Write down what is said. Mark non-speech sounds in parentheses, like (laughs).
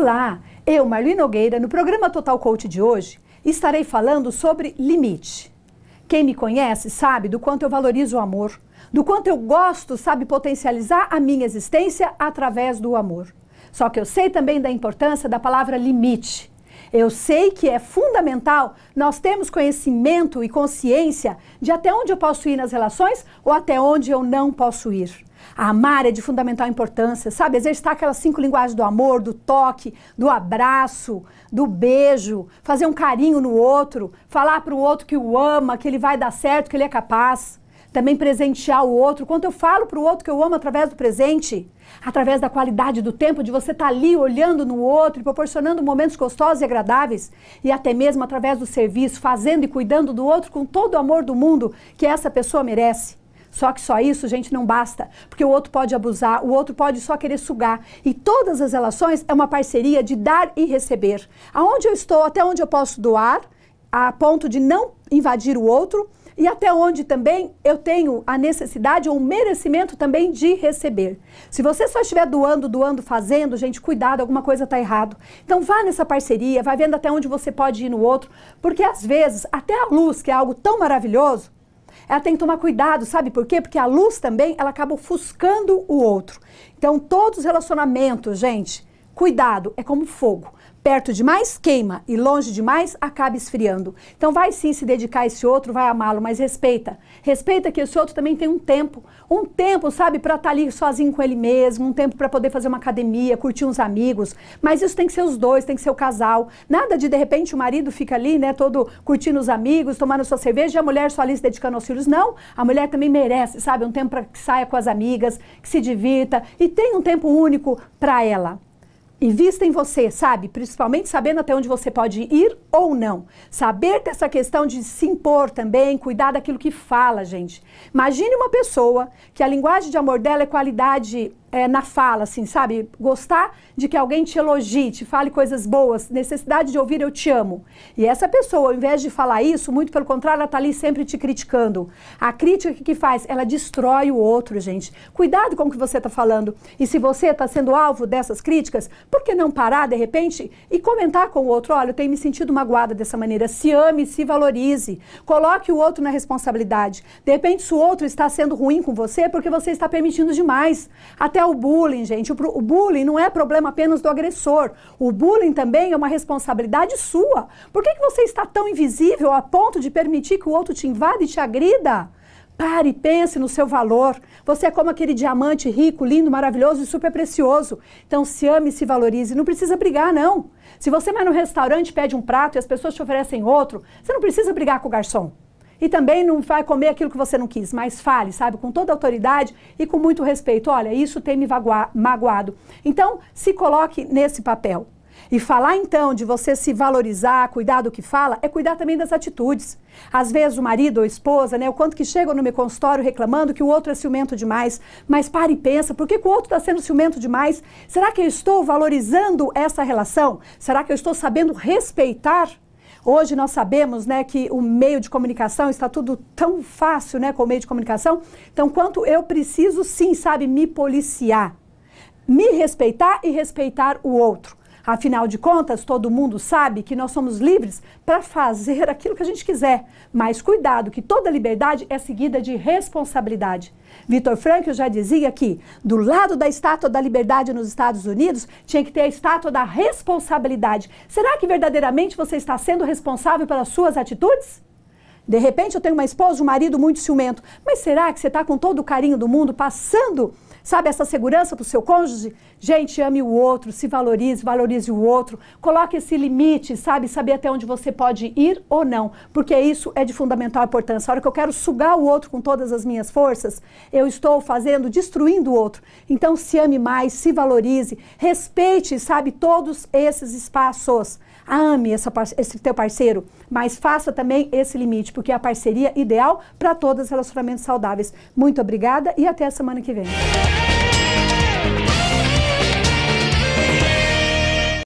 Olá, eu, Marli Nogueira, no programa Total Coach de hoje, estarei falando sobre limite. Quem me conhece sabe do quanto eu valorizo o amor, do quanto eu gosto, sabe potencializar a minha existência através do amor. Só que eu sei também da importância da palavra limite. Eu sei que é fundamental nós termos conhecimento e consciência de até onde eu posso ir nas relações ou até onde eu não posso ir. A amar é de fundamental importância, sabe? Exercitar aquelas cinco linguagens do amor, do toque, do abraço, do beijo, fazer um carinho no outro, falar para o outro que o ama, que ele vai dar certo, que ele é capaz. Também presentear o outro. Quando eu falo para o outro que eu amo através do presente, através da qualidade do tempo, de você estar tá ali olhando no outro, e proporcionando momentos gostosos e agradáveis, e até mesmo através do serviço, fazendo e cuidando do outro com todo o amor do mundo que essa pessoa merece. Só que só isso, gente, não basta, porque o outro pode abusar, o outro pode só querer sugar. E todas as relações é uma parceria de dar e receber. Aonde eu estou, até onde eu posso doar, a ponto de não invadir o outro, e até onde também eu tenho a necessidade ou o merecimento também de receber. Se você só estiver doando, doando, fazendo, gente, cuidado, alguma coisa está errado. Então vá nessa parceria, vai vendo até onde você pode ir no outro, porque às vezes até a luz, que é algo tão maravilhoso, ela tem que tomar cuidado, sabe por quê? Porque a luz também, ela acaba ofuscando o outro. Então, todos os relacionamentos, gente, cuidado, é como fogo perto demais, queima, e longe demais, acaba esfriando. Então vai sim se dedicar a esse outro, vai amá-lo, mas respeita. Respeita que esse outro também tem um tempo. Um tempo, sabe, para estar tá ali sozinho com ele mesmo, um tempo para poder fazer uma academia, curtir uns amigos. Mas isso tem que ser os dois, tem que ser o casal. Nada de, de repente, o marido fica ali, né, todo curtindo os amigos, tomando sua cerveja, e a mulher só ali se dedicando aos filhos. Não, a mulher também merece, sabe, um tempo para que saia com as amigas, que se divirta e tem um tempo único para ela. Invista em você, sabe? Principalmente sabendo até onde você pode ir ou não. Saber essa questão de se impor também, cuidar daquilo que fala, gente. Imagine uma pessoa que a linguagem de amor dela é qualidade é, na fala, assim, sabe? Gostar de que alguém te elogie, te fale coisas boas, necessidade de ouvir eu te amo. E essa pessoa, ao invés de falar isso, muito pelo contrário, ela está ali sempre te criticando. A crítica que, que faz? Ela destrói o outro, gente. Cuidado com o que você está falando. E se você está sendo alvo dessas críticas, por que não parar, de repente, e comentar com o outro? Olha, eu tenho me sentido magoada dessa maneira. Se ame, se valorize. Coloque o outro na responsabilidade. De repente, se o outro está sendo ruim com você, é porque você está permitindo demais. Até até o bullying, gente. O, bullying não é problema apenas do agressor. O bullying também é uma responsabilidade sua. Por que, que você está tão invisível a ponto de permitir que o outro te invade e te agrida? Pare, pense no seu valor. Você é como aquele diamante rico, lindo, maravilhoso e super precioso. Então se ame e se valorize. Não precisa brigar, não. Se você vai no restaurante, pede um prato e as pessoas te oferecem outro, você não precisa brigar com o garçom. E também não vai comer aquilo que você não quis, mas fale, sabe, com toda autoridade e com muito respeito. Olha, isso tem me magoado. Então, se coloque nesse papel. E falar então de você se valorizar, cuidar do que fala, é cuidar também das atitudes. Às vezes o marido ou esposa, né, o quanto que chegam no meu consultório reclamando que o outro é ciumento demais, mas para e pensa, por que, que o outro está sendo ciumento demais? Será que eu estou valorizando essa relação? Será que eu estou sabendo respeitar Hoje nós sabemos né, que o meio de comunicação está tudo tão fácil né, com o meio de comunicação. Então, quanto eu preciso, sim, sabe, me policiar, me respeitar e respeitar o outro. Afinal de contas, todo mundo sabe que nós somos livres para fazer (laughs) aquilo que a gente quiser. Mas cuidado, que toda liberdade é seguida de responsabilidade. Vitor Frankl já dizia que do lado da estátua da liberdade nos Estados Unidos tinha que ter a estátua da responsabilidade. Será que verdadeiramente você está sendo responsável pelas suas atitudes? De repente eu tenho uma esposa, um marido muito ciumento, mas será que você está com todo o carinho do mundo passando Sabe essa segurança para o seu cônjuge? Gente, ame o outro, se valorize, valorize o outro. Coloque esse limite, sabe? Saber até onde você pode ir ou não, porque isso é de fundamental importância. A hora que eu quero sugar o outro com todas as minhas forças, eu estou fazendo, destruindo o outro. Então, se ame mais, se valorize, respeite, sabe, todos esses espaços. Ame essa, esse teu parceiro, mas faça também esse limite, porque é a parceria ideal para todos os relacionamentos saudáveis. Muito obrigada e até a semana que vem.